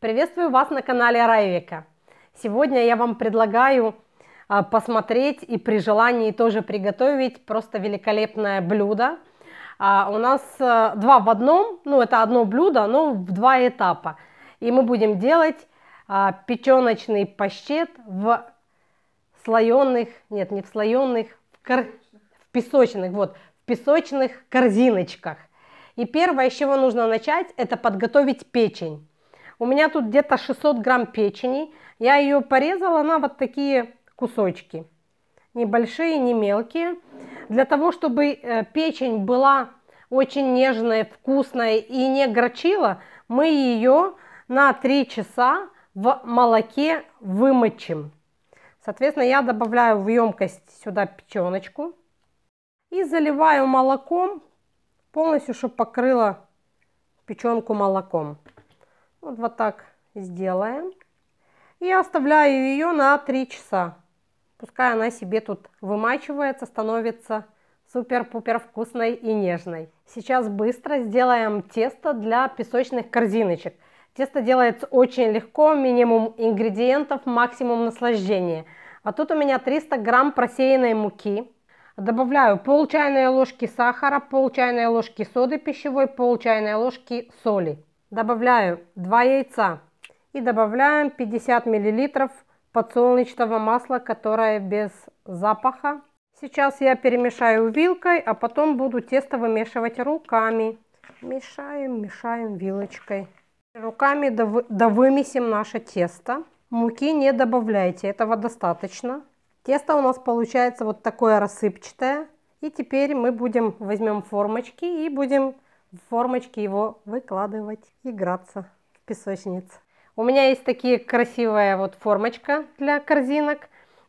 Приветствую вас на канале Райвика. Сегодня я вам предлагаю а, посмотреть и при желании тоже приготовить просто великолепное блюдо. А, у нас а, два в одном, ну это одно блюдо, но в два этапа. И мы будем делать печеночный паштет в слоеных, нет, не в слоеных, в, кор... в песочных, вот, в песочных корзиночках. И первое, с чего нужно начать, это подготовить печень. У меня тут где-то 600 грамм печени. Я ее порезала на вот такие кусочки. небольшие, не мелкие. Для того, чтобы э, печень была очень нежная, вкусная и не горчила, мы ее на 3 часа в молоке вымочим. Соответственно, я добавляю в емкость сюда печеночку и заливаю молоком полностью, чтобы покрыла печенку молоком. Вот, вот так сделаем. И оставляю ее на 3 часа. Пускай она себе тут вымачивается, становится супер-пупер вкусной и нежной. Сейчас быстро сделаем тесто для песочных корзиночек. Тесто делается очень легко, минимум ингредиентов, максимум наслаждения. А тут у меня 300 грамм просеянной муки. Добавляю пол чайной ложки сахара, пол чайной ложки соды пищевой, пол чайной ложки соли добавляю 2 яйца и добавляем 50 миллилитров подсолнечного масла, которое без запаха. Сейчас я перемешаю вилкой, а потом буду тесто вымешивать руками. Мешаем, мешаем вилочкой. Руками довымесим наше тесто. Муки не добавляйте, этого достаточно. Тесто у нас получается вот такое рассыпчатое. И теперь мы будем возьмем формочки и будем в формочке его выкладывать, играться в песочниц. У меня есть такие красивая вот формочка для корзинок,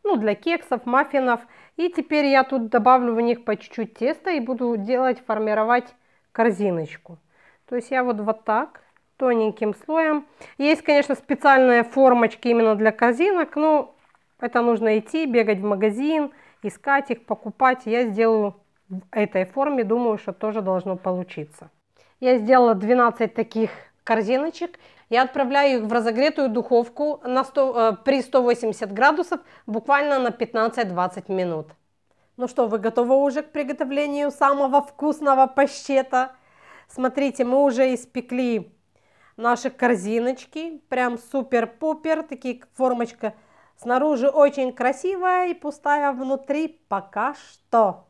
ну для кексов, маффинов. И теперь я тут добавлю в них по чуть-чуть теста и буду делать, формировать корзиночку. То есть я вот вот так тоненьким слоем. Есть, конечно, специальные формочки именно для корзинок, но это нужно идти, бегать в магазин, искать их, покупать. Я сделаю в этой форме, думаю, что тоже должно получиться. Я сделала 12 таких корзиночек. Я отправляю их в разогретую духовку на 100, э, при 180 градусов буквально на 15-20 минут. Ну что, вы готовы уже к приготовлению самого вкусного паштета? Смотрите, мы уже испекли наши корзиночки. Прям супер-пупер, такие формочка снаружи очень красивая и пустая внутри пока что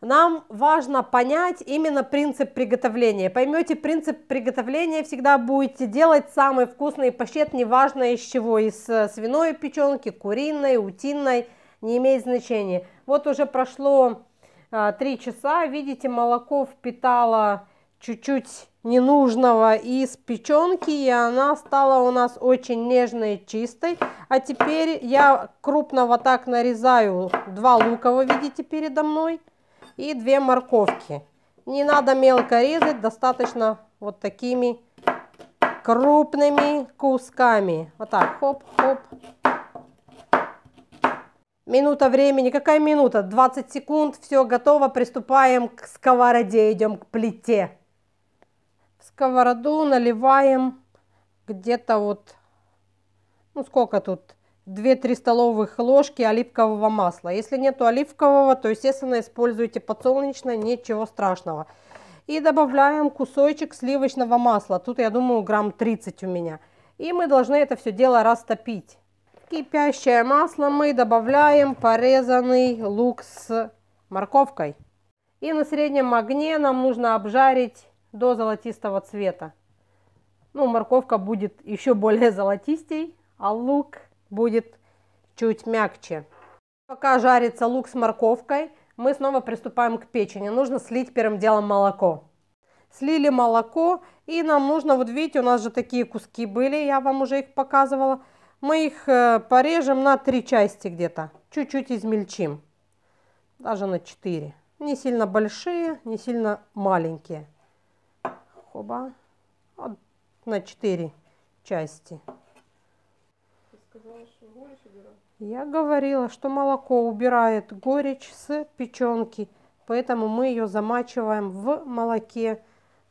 нам важно понять именно принцип приготовления. Поймете принцип приготовления, всегда будете делать самый вкусный паштет, неважно из чего, из э, свиной печенки, куриной, утиной, не имеет значения. Вот уже прошло 3 э, часа, видите, молоко впитало чуть-чуть ненужного из печенки, и она стала у нас очень нежной и чистой. А теперь я крупно вот так нарезаю два лука, вы видите передо мной и две морковки. Не надо мелко резать, достаточно вот такими крупными кусками. Вот так, хоп-хоп. Минута времени, какая минута? 20 секунд, все готово, приступаем к сковороде, идем к плите. В сковороду наливаем где-то вот, ну сколько тут, 2-3 столовых ложки оливкового масла. Если нету оливкового, то, естественно, используйте подсолнечное, ничего страшного. И добавляем кусочек сливочного масла. Тут, я думаю, грамм 30 у меня. И мы должны это все дело растопить. кипящее масло мы добавляем порезанный лук с морковкой. И на среднем огне нам нужно обжарить до золотистого цвета. Ну, морковка будет еще более золотистей, а лук будет чуть мягче. Пока жарится лук с морковкой, мы снова приступаем к печени. Нужно слить первым делом молоко. Слили молоко, и нам нужно, вот видите, у нас же такие куски были, я вам уже их показывала. Мы их э, порежем на три части где-то, чуть-чуть измельчим, даже на 4. Не сильно большие, не сильно маленькие. Хоба. Вот на 4 части. Я говорила, что молоко убирает горечь с печенки, поэтому мы ее замачиваем в молоке.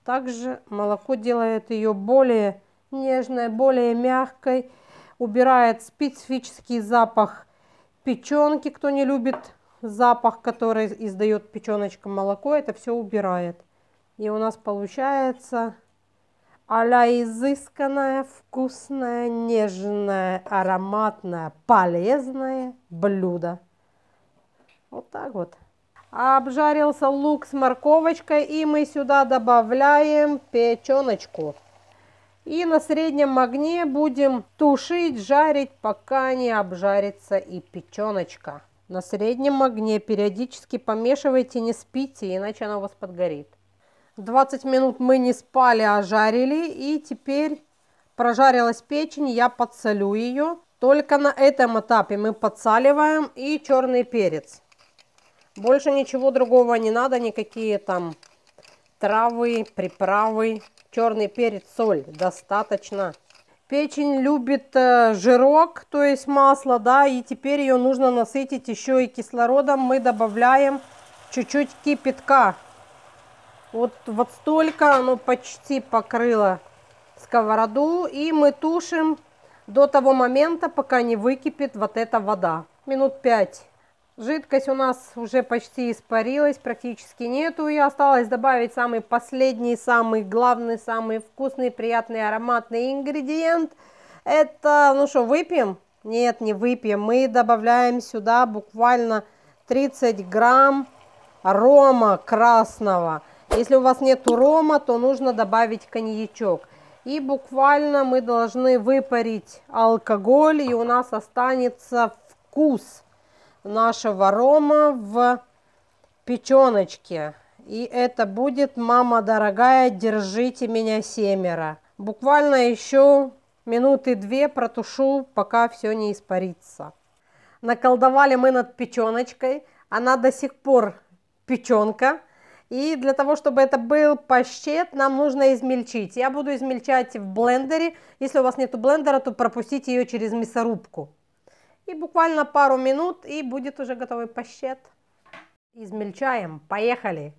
Также молоко делает ее более нежной, более мягкой, убирает специфический запах печенки. Кто не любит запах, который издает печеночка молоко, это все убирает. И у нас получается а изысканное, вкусное, нежное, ароматное, полезное блюдо. Вот так вот. Обжарился лук с морковочкой, и мы сюда добавляем печеночку. И на среднем огне будем тушить, жарить, пока не обжарится и печеночка. На среднем огне периодически помешивайте, не спите, иначе она у вас подгорит. 20 минут мы не спали, а жарили. И теперь прожарилась печень, я подсолю ее. Только на этом этапе мы подсаливаем и черный перец. Больше ничего другого не надо, никакие там травы, приправы. Черный перец, соль достаточно. Печень любит э, жирок, то есть масло, да, и теперь ее нужно насытить еще и кислородом. Мы добавляем чуть-чуть кипятка. Вот, вот столько оно почти покрыло сковороду. И мы тушим до того момента, пока не выкипит вот эта вода. Минут пять. Жидкость у нас уже почти испарилась, практически нету. И осталось добавить самый последний, самый главный, самый вкусный, приятный, ароматный ингредиент. Это, ну что, выпьем? Нет, не выпьем. Мы добавляем сюда буквально 30 грамм рома красного. Если у вас нет рома, то нужно добавить коньячок. И буквально мы должны выпарить алкоголь, и у нас останется вкус нашего рома в печеночке. И это будет, мама дорогая, держите меня семеро. Буквально еще минуты две протушу, пока все не испарится. Наколдовали мы над печеночкой. Она до сих пор печенка, и для того, чтобы это был паштет, нам нужно измельчить. Я буду измельчать в блендере. Если у вас нет блендера, то пропустите ее через мясорубку. И буквально пару минут, и будет уже готовый паштет. Измельчаем. Поехали!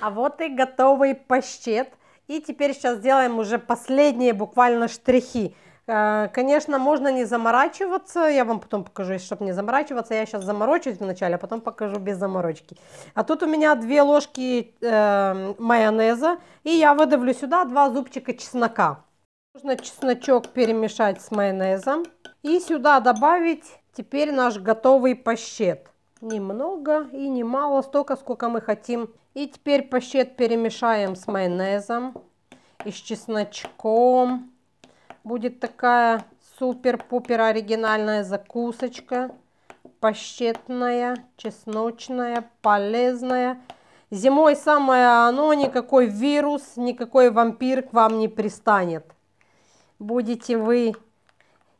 А вот и готовый паштет. И теперь сейчас сделаем уже последние буквально штрихи. Э, конечно, можно не заморачиваться, я вам потом покажу, чтобы не заморачиваться, я сейчас заморочусь вначале, а потом покажу без заморочки. А тут у меня две ложки э, майонеза, и я выдавлю сюда два зубчика чеснока. Нужно чесночок перемешать с майонезом. И сюда добавить теперь наш готовый пощет. Немного и немало, столько, сколько мы хотим. И теперь пощет перемешаем с майонезом и с чесночком будет такая супер-пупер оригинальная закусочка. пощетная, чесночная, полезная. Зимой самое оно, никакой вирус, никакой вампир к вам не пристанет. Будете вы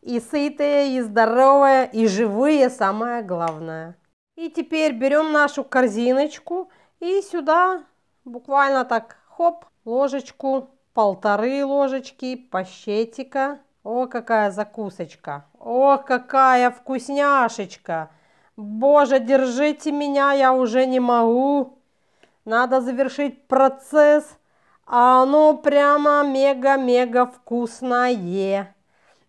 и сытые, и здоровые, и живые, самое главное. И теперь берем нашу корзиночку и сюда буквально так, хоп, ложечку полторы ложечки пощетика. О, какая закусочка! О, какая вкусняшечка! Боже, держите меня, я уже не могу. Надо завершить процесс. А оно прямо мега-мега вкусное.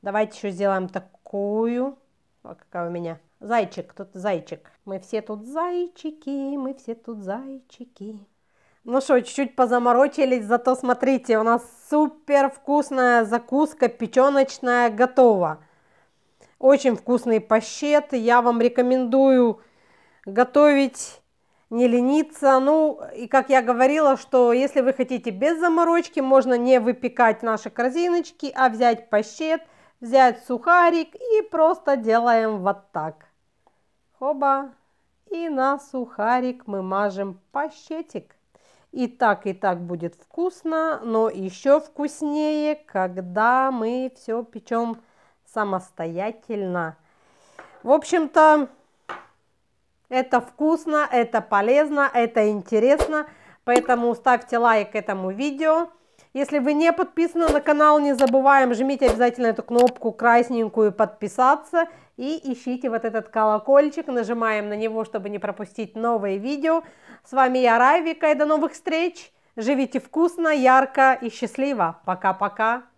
Давайте еще сделаем такую. О, какая у меня. Зайчик, тут зайчик. Мы все тут зайчики, мы все тут зайчики. Ну что, чуть-чуть позаморочились, зато смотрите, у нас супер вкусная закуска печеночная готова. Очень вкусный пащет, я вам рекомендую готовить, не лениться. Ну и как я говорила, что если вы хотите без заморочки, можно не выпекать наши корзиночки, а взять пащет, взять сухарик и просто делаем вот так. Хоба! И на сухарик мы мажем пащетик. И так, и так будет вкусно, но еще вкуснее, когда мы все печем самостоятельно. В общем-то, это вкусно, это полезно, это интересно. Поэтому ставьте лайк этому видео. Если вы не подписаны на канал, не забываем, жмите обязательно эту кнопку красненькую «Подписаться» и ищите вот этот колокольчик, нажимаем на него, чтобы не пропустить новые видео. С вами я, Райвика, и до новых встреч! Живите вкусно, ярко и счастливо! Пока-пока!